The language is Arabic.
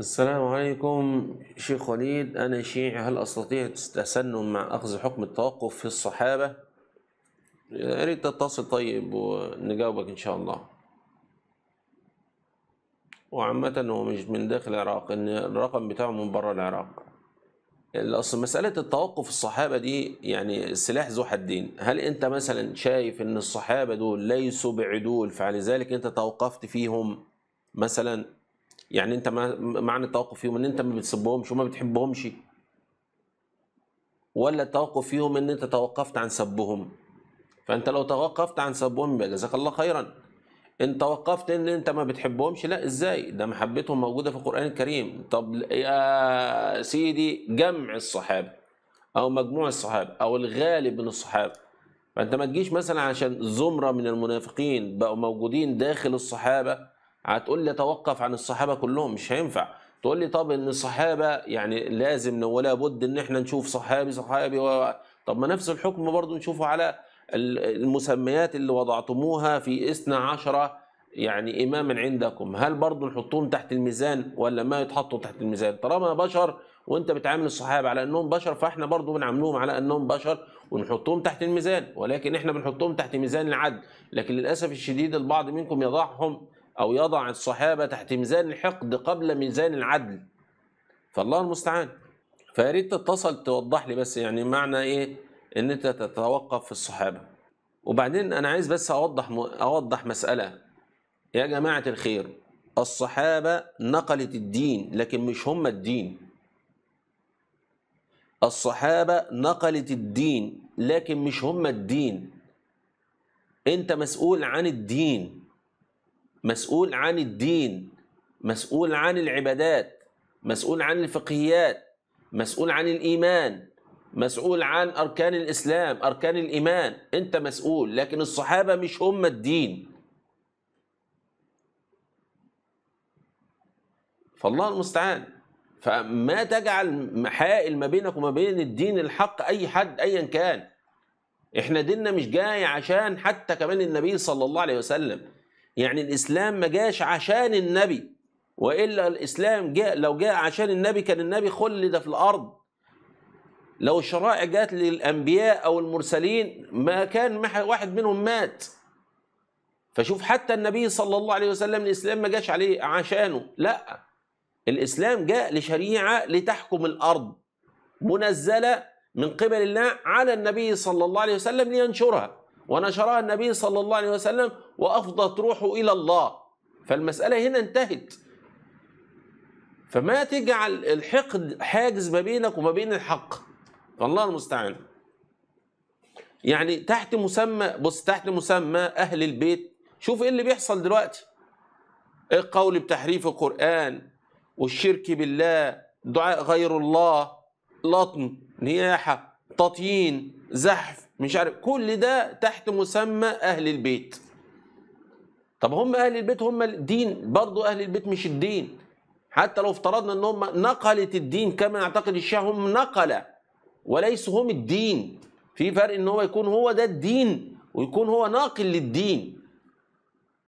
السلام عليكم شيخ وليد أنا شيعي هل أستطيع التسنن مع أخذ حكم التوقف في الصحابة؟ يا ريت تتصل طيب ونجاوبك إن شاء الله. وعامة هو مش من داخل العراق إن الرقم بتاعه من بره العراق. أصل مسألة التوقف الصحابة دي يعني سلاح ذو حدين، هل أنت مثلا شايف إن الصحابة دول ليسوا بعدول فعلذلك أنت توقفت فيهم مثلا؟ يعني انت معنى التوقف فيهم ان انت ما بتسبهمش وما بتحبهمش ولا التوقف فيهم ان انت توقفت عن سبهم فانت لو توقفت عن سبهم يبقى جزاك الله خيرا ان توقفت ان انت ما بتحبهمش لا ازاي ده محبتهم موجوده في القران الكريم طب يا سيدي جمع الصحابه او مجموع الصحابه او الغالب من الصحابه فانت ما تجيش مثلا عشان زمره من المنافقين بقوا موجودين داخل الصحابه هتقول لي توقف عن الصحابه كلهم مش هينفع تقول لي طب ان الصحابه يعني لازم ولا بد ان احنا نشوف صحابي صحابي و... طب ما نفس الحكم برضه نشوفه على المسميات اللي وضعتموها في اثنا عشر يعني إماما عندكم هل برضه نحطهم تحت الميزان ولا ما يتحطوا تحت الميزان طالما بشر وانت بتعامل الصحابة على انهم بشر فاحنا برضه بنعاملوهم على انهم بشر ونحطهم تحت الميزان ولكن احنا بنحطهم تحت ميزان العدل لكن للأسف الشديد البعض منكم يضعهم أو يضع الصحابة تحت ميزان الحقد قبل ميزان العدل فالله المستعان فياريت تتصل توضح لي بس يعني معنى إيه إن أنت تتوقف في الصحابة وبعدين أنا عايز بس أوضح أوضح مسألة يا جماعة الخير الصحابة نقلت الدين لكن مش هم الدين الصحابة نقلت الدين لكن مش هم الدين انت مسؤول عن الدين مسؤول عن الدين مسؤول عن العبادات مسؤول عن الفقهيات مسؤول عن الإيمان مسؤول عن أركان الإسلام أركان الإيمان أنت مسؤول لكن الصحابة مش هم الدين فالله المستعان فما تجعل حائل ما بينك وما بين الدين الحق أي حد أيا كان احنا ديننا مش جاي عشان حتى كمان النبي صلى الله عليه وسلم يعني الإسلام ما جاش عشان النبي وإلا الإسلام جاء لو جاء عشان النبي كان النبي خلد في الأرض لو الشرائع جات للأنبياء أو المرسلين ما كان واحد منهم مات فشوف حتى النبي صلى الله عليه وسلم الإسلام ما جاش عليه عشانه لا الإسلام جاء لشريعة لتحكم الأرض منزلة من قبل الله على النبي صلى الله عليه وسلم لينشرها ونشرها النبي صلى الله عليه وسلم وأفضت روحه إلى الله فالمسألة هنا انتهت فما تجعل الحقد حاجز ما بينك وما بين الحق فالله المستعان يعني تحت مسمى بص تحت مسمى أهل البيت شوف إيه اللي بيحصل دلوقتي إيه القول بتحريف القرآن والشرك بالله دعاء غير الله لطم نياحة تطيين زحف مش عارف كل ده تحت مسمى أهل البيت طب هم أهل البيت هم الدين برضو أهل البيت مش الدين حتى لو افترضنا ان هم نقلة الدين كما يعتقد الشيعة هم نقلة وليس هم الدين في فرق ان هو يكون هو ده الدين ويكون هو ناقل للدين